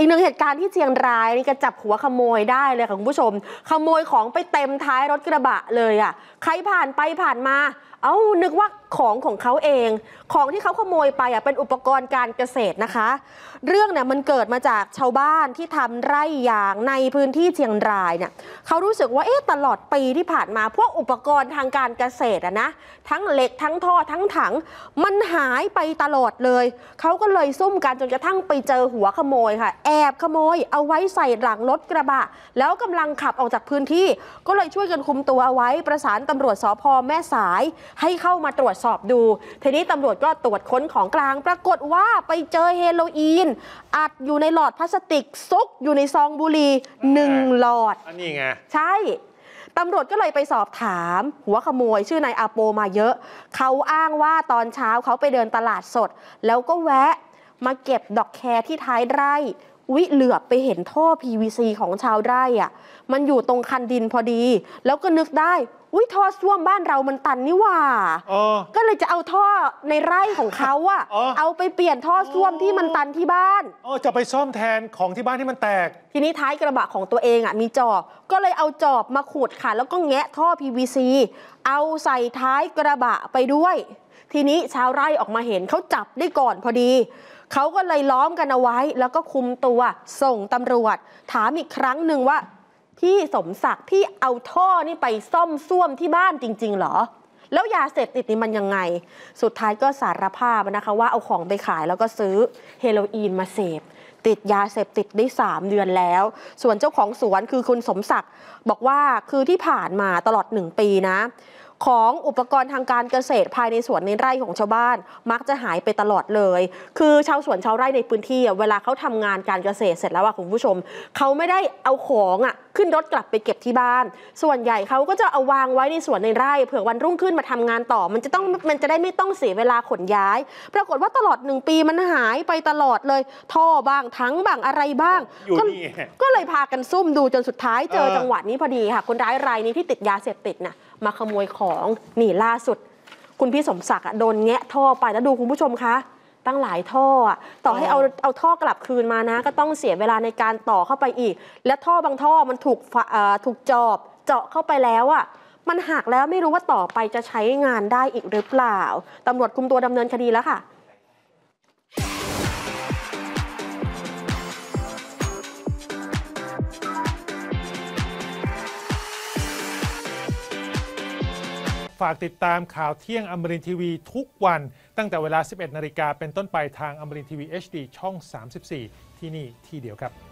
อีกหนึ่งเหตุการณ์ที่เชียงรายนี่ก็จับหัวขโมยได้เลยค่ะคุณผู้ชม ขโมยของไปเต็มท้ายรถกระบะเลยอ่ะใครผ่านไปผ่านมาเอา้า นึกว่าของของเขาเอง ของที่เขาขโมยไปอ่ะเป็นอุปกรณ์การเกษตรนะคะ เรื่องเนี่ยมันเกิดมาจากชาวบ้านที่ทำไร่ยางในพื้นที่เชียงรายเนี่ยเขารู้สึกว่าเอ๊ะตลอดปีที่ผ่านมาพวกอุปกรณ์ทางการเกษตรอะนะทั้งเหล็กทั้งท่อทั้งถังมันหายไปตลอดเลย เขาก็เลยซุ่มกันจนกระทั่งไปเจอหัวขโมยค่ะ แอบขโมยเอาไว้ใส่หลังรถกระบะ แล้วกำลังขับออกจากพื้นที่ก็เลยช่วยกันคุมตัวเอาไว้ประสานตำรวจสพแม่สายให้เข้ามาตรวจสอบดู ทีนี้ตำรวจก็ตรวจค้นของกลางปรากฏว่าไปเจอเฮโรอีนอัดอยู่ในหลอดพลาสติกซุกอยู่ในซองบุหรี่หนึ่งหลอด อันนี้ไง ใช่ ตำรวจก็เลยไปสอบถาม หัวขโมยชื่อนายอาโปมาเยอะ เขาอ้างว่าตอนเช้าเขาไปเดินตลาดสด แล้วก็แวะมาเก็บดอกแครที่ท้ายไร่วิเหลือบไปเห็นท่อ PVC ของชาวไร่อ่ะ มันอยู่ตรงคันดินพอดี แล้วก็นึกได้อุ้ย ท่อส้วมบ้านเรามันตันนี่ว่าก็เลยจะเอาท่อในไร่ของเขาอะเอาไปเปลี่ยนท่อส้วมที่มันตันที่บ้านอจะไปซ่อมแทนของที่บ้านที่มันแตก ทีนี้ท้ายกระบะของตัวเองอะมีจอบก็เลยเอาจอบมาขุดค่ะแล้วก็แงะท่อ PVC เอาใส่ท้ายกระบะไปด้วย ทีนี้ชาวไร่ออกมาเห็นเขาจับได้ก่อนพอดี เขาก็เลยล้อมกันเอาไว้ แล้วก็คุมตัวส่งตำรวจ ถามอีกครั้งหนึ่งว่าพี่สมศักดิ์พี่เอาท่อนี่ไปซ่อม ซ่วมที่บ้านจริงๆเหรอ แล้วยาเสพติดนี่มันยังไง สุดท้ายก็สารภาพนะคะ ว่าเอาของไปขายแล้วก็ซื้อ เฮโรอีนมาเสพ ติดยาเสพติดได้ 3 เดือนแล้ว ส่วนเจ้าของสวนคือคุณสมศักดิ์บอกว่าคือที่ผ่านมาตลอด 1 ปีนะของอุปกรณ์ทางการเกษตรภายในสวนในไร่ของชาวบ้าน มักจะหายไปตลอดเลย คือชาวสวนชาวไร่ในพื้นที่เวลาเขาทำงานการเกษตรเสร็จแล้วคุณผู้ชมเขาไม่ได้เอาของอะขึ้นรถกลับไปเก็บที่บ้าน ส่วนใหญ่เขาก็จะเอาวางไว้ในสวนในไร่เผื่อวันรุ่งขึ้นมาทำงานต่อมันจะต้องมันจะได้ไม่ต้องเสียเวลาขนย้าย ปรากฏว่าตลอดหนึ่งปีมันหายไปตลอดเลย ท่อบ้างทั้งบ้างอะไรบ้างกก็เลยพากันซุ่มดูจนสุดท้ายเจอจังหวะนี้พอดีค่ะคนร้ายรายนี้ที่ติดยาเสพติดน่ะมาขโมยของ นี่ ล่าสุด คุณพี่สมศักดิ์โดนแงะท่อไปแล้วดูคุณผู้ชมคะ ตั้งหลายท่อ ต่อให้เอาเอาท่อกลับคืนมานะ ก็ต้องเสียเวลาในการต่อเข้าไปอีก และท่อบางท่อมันถูกถูกจอบเจาะเข้าไปแล้วอ่ะมันหักแล้วไม่รู้ว่าต่อไปจะใช้งานได้อีกหรือเปล่าตำรวจคุมตัวดำเนินคดีแล้วค่ะฝากติดตามข่าวเที่ยงอมรินทีวี ทุกวันตั้งแต่เวลา 11 นาฬิกาเป็นต้นไปทางอมรินทีวี HD ช่อง 34 ที่นี่ที่เดียวครับ